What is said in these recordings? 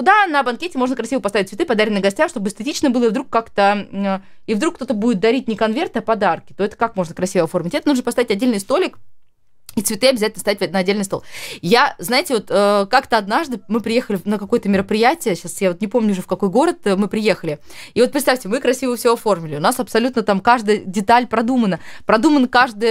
куда на банкете можно красиво поставить цветы, подаренные гостям, чтобы эстетично было, и вдруг как-то... Э, и вдруг кто-то будет дарить не конверты, а подарки. То это как можно красиво оформить? Это нужно поставить отдельный столик, и цветы обязательно ставить на отдельный стол. Я, знаете, вот э, как-то однажды мы приехали на какое-то мероприятие, сейчас я вот не помню уже в какой город э, мы приехали. И вот представьте, мы красиво все оформили, у нас абсолютно там каждая деталь продумана, продуман каждый,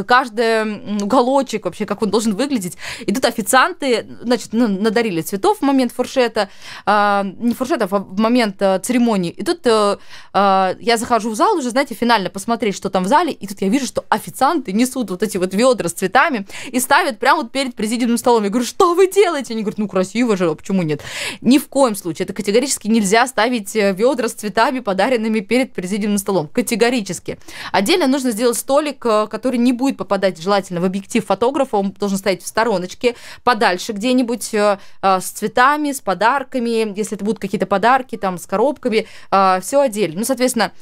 э, каждый уголочек вообще, как он должен выглядеть. И тут официанты, значит, ну, надарили цветов в момент фуршета, э, не фуршета, а в момент э, церемонии. И тут э, э, я захожу в зал уже, знаете, финально посмотреть, что там в зале, и тут я вижу, что официанты несут вот эти вот ведра с цветами цветами и ставят прямо вот перед президиумным столом. Я говорю, что вы делаете? Они говорят, ну красиво же, а почему нет? Ни в коем случае. Это категорически нельзя ставить э, ведра с цветами, подаренными перед президиумным столом. Категорически. Отдельно нужно сделать столик, э, который не будет попадать желательно в объектив фотографа. Он должен стоять в стороночке, подальше где-нибудь э, с цветами, с подарками. Если это будут какие-то подарки, там, с коробками, все отдельно. Ну, соответственно,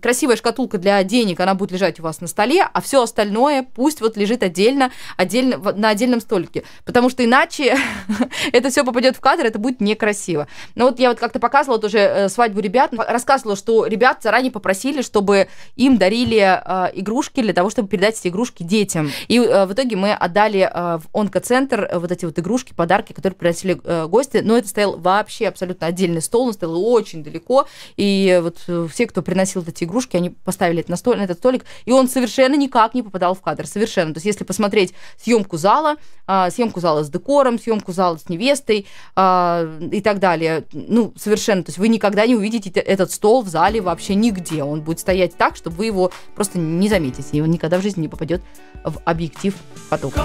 красивая шкатулка для денег, она будет лежать у вас на столе, а все остальное пусть вот лежит отдельно отдельно, отдельно на отдельном столике. Потому что иначе это все попадет в кадр, это будет некрасиво. Но вот я вот как-то показывала тоже э, свадьбу ребят, ну, рассказывала, что ребят заранее попросили, чтобы им дарили э, игрушки для того, чтобы передать эти игрушки детям. И э, в итоге мы отдали э, в онкоцентр э, вот эти вот игрушки, подарки, которые приносили э, гости. Но это стоял вообще абсолютно отдельный стол, он стоял очень далеко. И вот э, все, кто приносил вот эти игрушки, они поставили это на, стол, на этот столик, и он совершенно никак не попадал в кадр. Совершенно. То есть, если посмотреть съемку зала, а, съемку зала с декором, съемку зала с невестой а, и так далее. Ну, совершенно. То есть вы никогда не увидите этот стол в зале вообще нигде. Он будет стоять так, чтобы вы его просто не заметите. И он никогда в жизни не попадет в объектив потока.